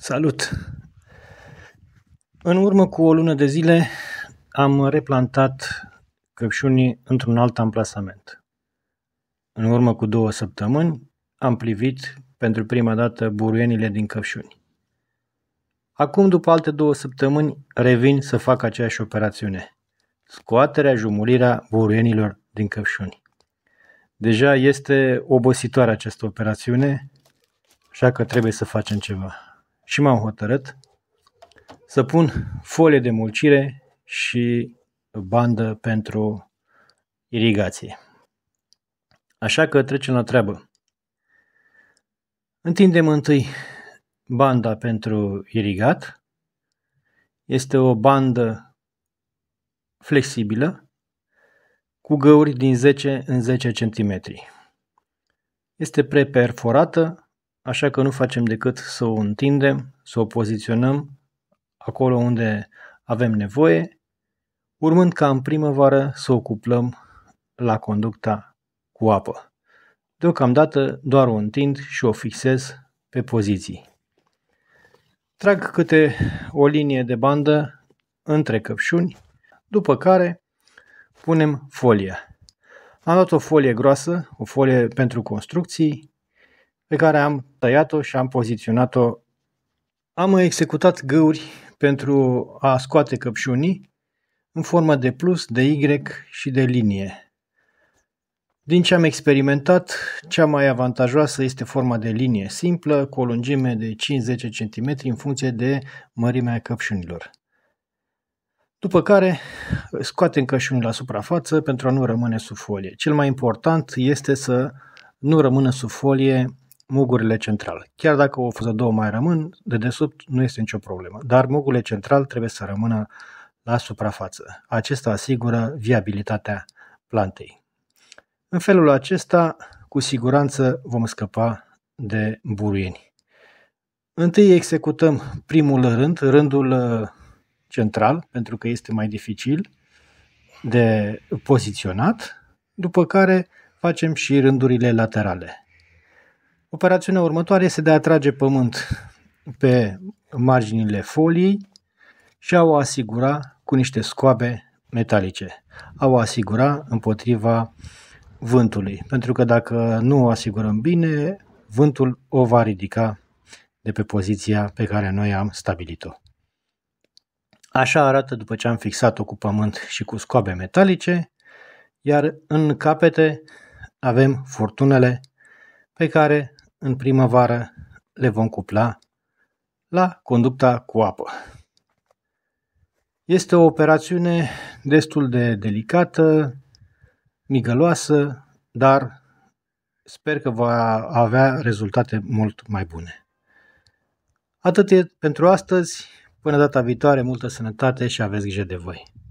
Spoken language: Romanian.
Salut! În urmă cu o lună de zile am replantat căpșunii într-un alt amplasament. În urmă cu două săptămâni am plivit pentru prima dată buruienile din căpșuni. Acum, după alte două săptămâni, revin să fac aceeași operațiune. Scoaterea, jumulirea buruienilor din căpșuni. Deja este obositoare această operațiune, așa că trebuie să facem ceva și m-am hotărât să pun folie de mulcire și bandă pentru irigație. Așa că trecem la treabă. Întindem întâi banda pentru irigat. Este o bandă flexibilă cu găuri din 10 în 10 cm. Este preperforată așa că nu facem decât să o întindem, să o poziționăm acolo unde avem nevoie, urmând ca în primăvară să o cuplăm la conducta cu apă. Deocamdată doar o întind și o fixez pe poziții. Trag câte o linie de bandă între căpșuni, după care punem folia. Am luat o folie groasă, o folie pentru construcții, pe care am tăiat-o și am poziționat-o. Am executat găuri pentru a scoate căpșunii în formă de plus, de Y și de linie. Din ce am experimentat, cea mai avantajoasă este forma de linie simplă, cu o lungime de 5-10 cm în funcție de mărimea căpșunilor. După care scoatem căpșunii la suprafață pentru a nu rămâne sub folie. Cel mai important este să nu rămână sub folie mugurile centrale. Chiar dacă o fuză două mai rămân, de desubt nu este nicio problemă, dar mugurile central trebuie să rămână la suprafață. Acesta asigură viabilitatea plantei. În felul acesta, cu siguranță vom scăpa de buruieni. Întâi executăm primul rând, rândul uh, central, pentru că este mai dificil de poziționat, după care facem și rândurile laterale. Operațiunea următoare este de a trage pământ pe marginile foliei și a o asigura cu niște scoabe metalice. A o asigura împotriva vântului, pentru că dacă nu o asigurăm bine, vântul o va ridica de pe poziția pe care noi am stabilit-o. Așa arată după ce am fixat-o cu pământ și cu scoabe metalice, iar în capete avem furtunele pe care în primăvară le vom cupla la conducta cu apă. Este o operațiune destul de delicată, migăloasă, dar sper că va avea rezultate mult mai bune. Atât e pentru astăzi. Până data viitoare, multă sănătate și aveți grijă de voi!